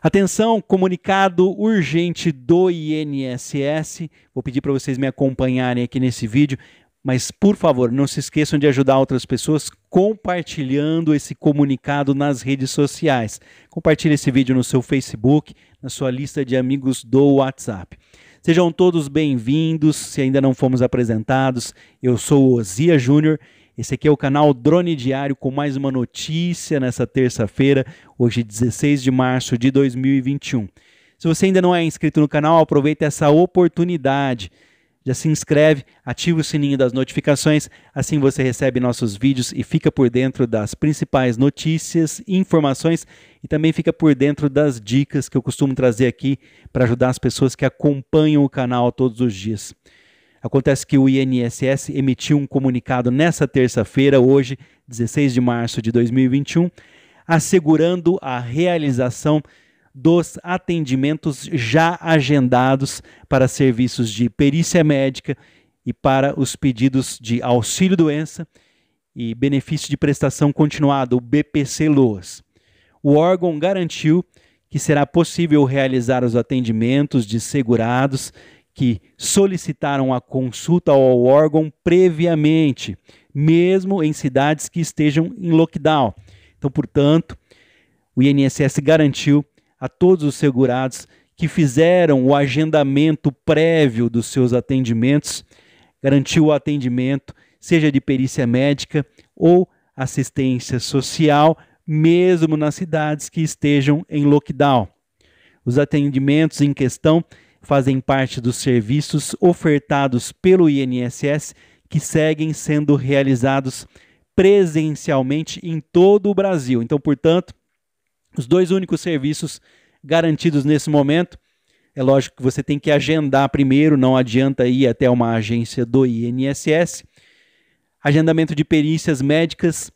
Atenção, comunicado urgente do INSS. Vou pedir para vocês me acompanharem aqui nesse vídeo, mas por favor, não se esqueçam de ajudar outras pessoas compartilhando esse comunicado nas redes sociais. Compartilhe esse vídeo no seu Facebook, na sua lista de amigos do WhatsApp. Sejam todos bem-vindos. Se ainda não fomos apresentados, eu sou Ozia Júnior esse aqui é o canal Drone Diário com mais uma notícia nessa terça-feira, hoje 16 de março de 2021. Se você ainda não é inscrito no canal, aproveita essa oportunidade. Já se inscreve, ativa o sininho das notificações, assim você recebe nossos vídeos e fica por dentro das principais notícias e informações e também fica por dentro das dicas que eu costumo trazer aqui para ajudar as pessoas que acompanham o canal todos os dias. Acontece que o INSS emitiu um comunicado nessa terça-feira, hoje, 16 de março de 2021, assegurando a realização dos atendimentos já agendados para serviços de perícia médica e para os pedidos de auxílio-doença e benefício de prestação continuada, o BPC-LOAS. O órgão garantiu que será possível realizar os atendimentos de segurados que solicitaram a consulta ao órgão previamente, mesmo em cidades que estejam em lockdown. Então, portanto, o INSS garantiu a todos os segurados que fizeram o agendamento prévio dos seus atendimentos, garantiu o atendimento, seja de perícia médica ou assistência social, mesmo nas cidades que estejam em lockdown. Os atendimentos em questão fazem parte dos serviços ofertados pelo INSS que seguem sendo realizados presencialmente em todo o Brasil. Então, portanto, os dois únicos serviços garantidos nesse momento. É lógico que você tem que agendar primeiro, não adianta ir até uma agência do INSS. Agendamento de perícias médicas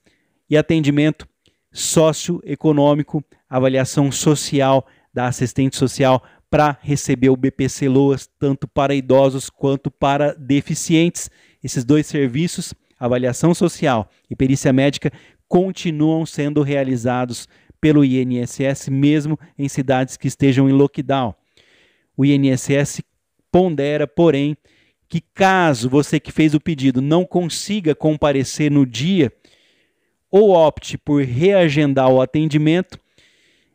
e atendimento socioeconômico, avaliação social da assistente social para receber o BPC Loas, tanto para idosos quanto para deficientes. Esses dois serviços, avaliação social e perícia médica, continuam sendo realizados pelo INSS, mesmo em cidades que estejam em lockdown. O INSS pondera, porém, que caso você que fez o pedido não consiga comparecer no dia ou opte por reagendar o atendimento,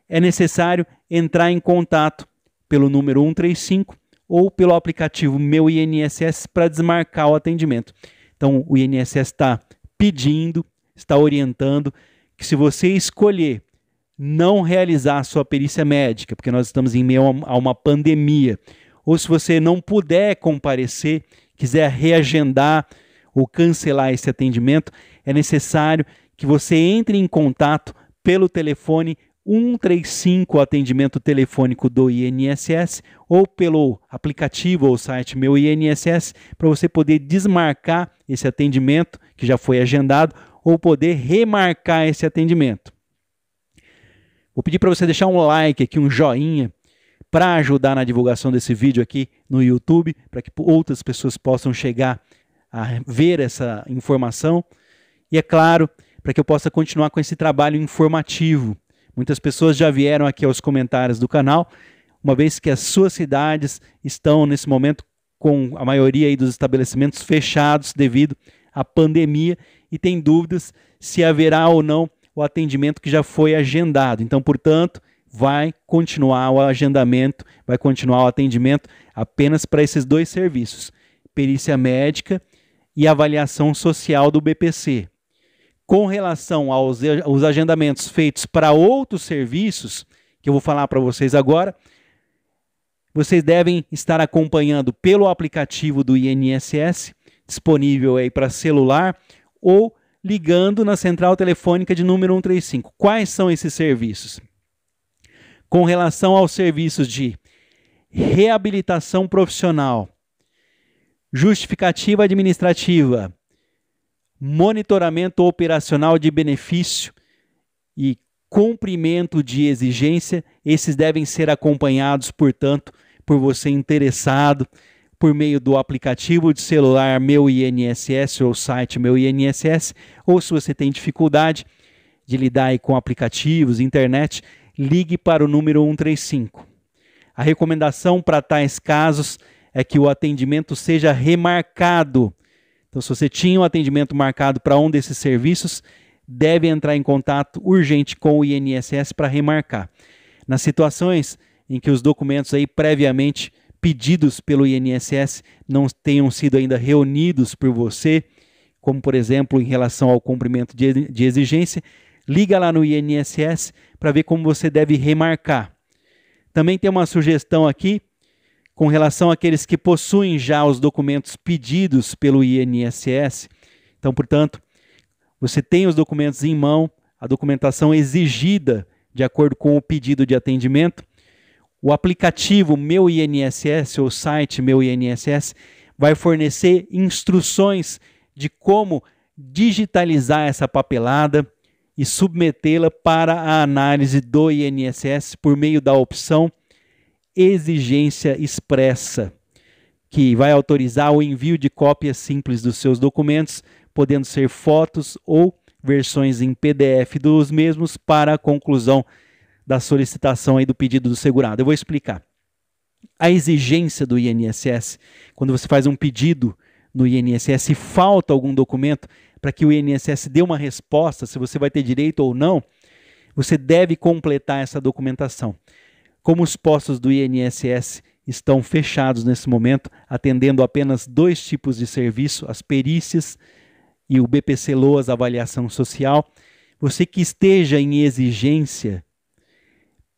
é necessário entrar em contato pelo número 135 ou pelo aplicativo Meu INSS para desmarcar o atendimento. Então, o INSS está pedindo, está orientando que se você escolher não realizar a sua perícia médica, porque nós estamos em meio a uma pandemia, ou se você não puder comparecer, quiser reagendar ou cancelar esse atendimento, é necessário que você entre em contato pelo telefone 135 atendimento telefônico do INSS ou pelo aplicativo ou site Meu INSS para você poder desmarcar esse atendimento que já foi agendado ou poder remarcar esse atendimento. Vou pedir para você deixar um like aqui, um joinha para ajudar na divulgação desse vídeo aqui no YouTube, para que outras pessoas possam chegar a ver essa informação. E é claro, para que eu possa continuar com esse trabalho informativo Muitas pessoas já vieram aqui aos comentários do canal, uma vez que as suas cidades estão nesse momento com a maioria dos estabelecimentos fechados devido à pandemia e tem dúvidas se haverá ou não o atendimento que já foi agendado. Então, portanto, vai continuar o agendamento, vai continuar o atendimento apenas para esses dois serviços: perícia médica e avaliação social do BPC com relação aos os agendamentos feitos para outros serviços, que eu vou falar para vocês agora, vocês devem estar acompanhando pelo aplicativo do INSS, disponível aí para celular, ou ligando na central telefônica de número 135. Quais são esses serviços? Com relação aos serviços de reabilitação profissional, justificativa administrativa, monitoramento operacional de benefício e cumprimento de exigência, esses devem ser acompanhados, portanto, por você interessado por meio do aplicativo de celular Meu INSS ou site Meu INSS, ou se você tem dificuldade de lidar com aplicativos, internet, ligue para o número 135. A recomendação para tais casos é que o atendimento seja remarcado então, se você tinha um atendimento marcado para um desses serviços, deve entrar em contato urgente com o INSS para remarcar. Nas situações em que os documentos aí previamente pedidos pelo INSS não tenham sido ainda reunidos por você, como por exemplo em relação ao cumprimento de exigência, liga lá no INSS para ver como você deve remarcar. Também tem uma sugestão aqui com relação àqueles que possuem já os documentos pedidos pelo INSS. Então, portanto, você tem os documentos em mão, a documentação exigida de acordo com o pedido de atendimento. O aplicativo Meu INSS ou site Meu INSS vai fornecer instruções de como digitalizar essa papelada e submetê-la para a análise do INSS por meio da opção exigência expressa, que vai autorizar o envio de cópias simples dos seus documentos, podendo ser fotos ou versões em PDF dos mesmos para a conclusão da solicitação e do pedido do segurado. Eu vou explicar. A exigência do INSS, quando você faz um pedido no INSS e falta algum documento para que o INSS dê uma resposta se você vai ter direito ou não, você deve completar essa documentação. Como os postos do INSS estão fechados nesse momento, atendendo apenas dois tipos de serviço, as perícias e o BPC Loas Avaliação Social, você que esteja em exigência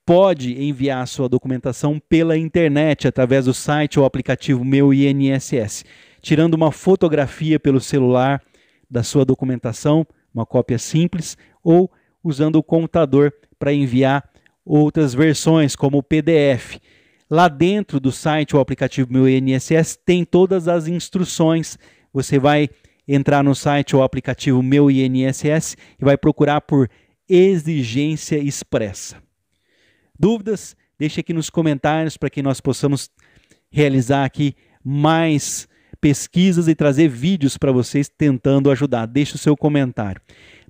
pode enviar sua documentação pela internet através do site ou aplicativo Meu INSS, tirando uma fotografia pelo celular da sua documentação, uma cópia simples, ou usando o computador para enviar outras versões, como o PDF. Lá dentro do site, o aplicativo Meu INSS tem todas as instruções. Você vai entrar no site ou aplicativo Meu INSS e vai procurar por exigência expressa. Dúvidas? Deixe aqui nos comentários para que nós possamos realizar aqui mais pesquisas e trazer vídeos para vocês tentando ajudar. Deixe o seu comentário.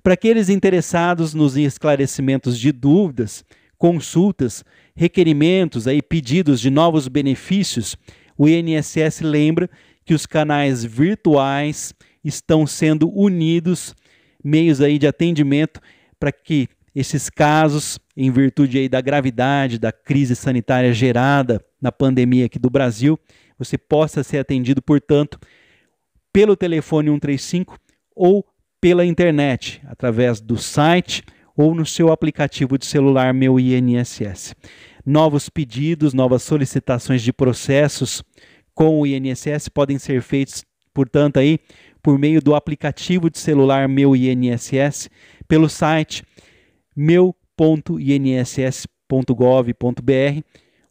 Para aqueles interessados nos esclarecimentos de dúvidas, consultas, requerimentos, aí, pedidos de novos benefícios, o INSS lembra que os canais virtuais estão sendo unidos, meios aí de atendimento para que esses casos, em virtude aí da gravidade da crise sanitária gerada na pandemia aqui do Brasil, você possa ser atendido, portanto, pelo telefone 135 ou pela internet, através do site ou no seu aplicativo de celular Meu INSS. Novos pedidos, novas solicitações de processos com o INSS podem ser feitos, portanto, aí por meio do aplicativo de celular Meu INSS, pelo site meu.inss.gov.br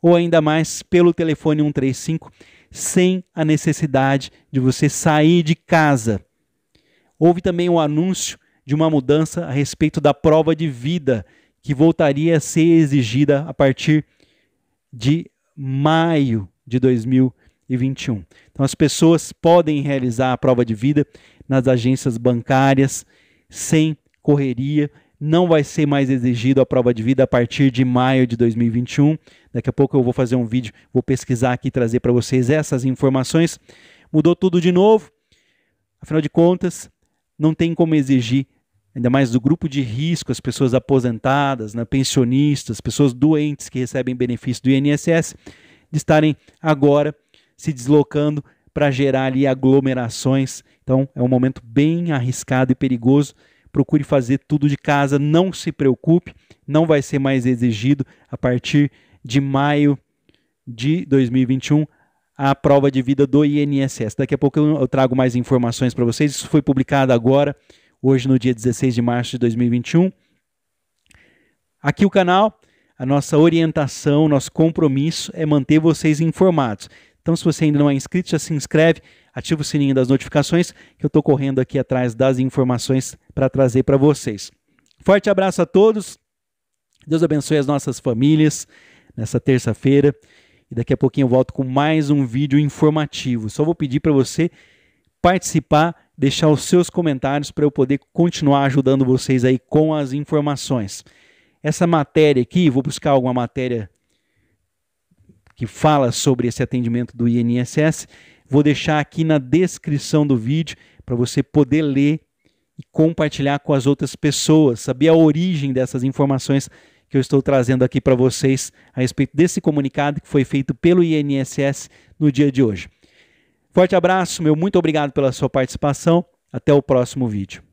ou ainda mais pelo telefone 135, sem a necessidade de você sair de casa. Houve também um anúncio de uma mudança a respeito da prova de vida que voltaria a ser exigida a partir de maio de 2021. Então, as pessoas podem realizar a prova de vida nas agências bancárias sem correria. Não vai ser mais exigido a prova de vida a partir de maio de 2021. Daqui a pouco eu vou fazer um vídeo, vou pesquisar aqui e trazer para vocês essas informações. Mudou tudo de novo. Afinal de contas, não tem como exigir, ainda mais do grupo de risco, as pessoas aposentadas, né, pensionistas, pessoas doentes que recebem benefício do INSS, de estarem agora se deslocando para gerar ali aglomerações. Então é um momento bem arriscado e perigoso. Procure fazer tudo de casa, não se preocupe, não vai ser mais exigido a partir de maio de 2021 a prova de vida do INSS. Daqui a pouco eu, eu trago mais informações para vocês. Isso foi publicado agora, hoje no dia 16 de março de 2021. Aqui o canal, a nossa orientação, nosso compromisso é manter vocês informados. Então, se você ainda não é inscrito, já se inscreve, ativa o sininho das notificações, que eu estou correndo aqui atrás das informações para trazer para vocês. Forte abraço a todos. Deus abençoe as nossas famílias nessa terça-feira e daqui a pouquinho eu volto com mais um vídeo informativo. Só vou pedir para você participar, deixar os seus comentários para eu poder continuar ajudando vocês aí com as informações. Essa matéria aqui, vou buscar alguma matéria que fala sobre esse atendimento do INSS, vou deixar aqui na descrição do vídeo para você poder ler e compartilhar com as outras pessoas, saber a origem dessas informações que eu estou trazendo aqui para vocês a respeito desse comunicado que foi feito pelo INSS no dia de hoje. Forte abraço, meu muito obrigado pela sua participação. Até o próximo vídeo.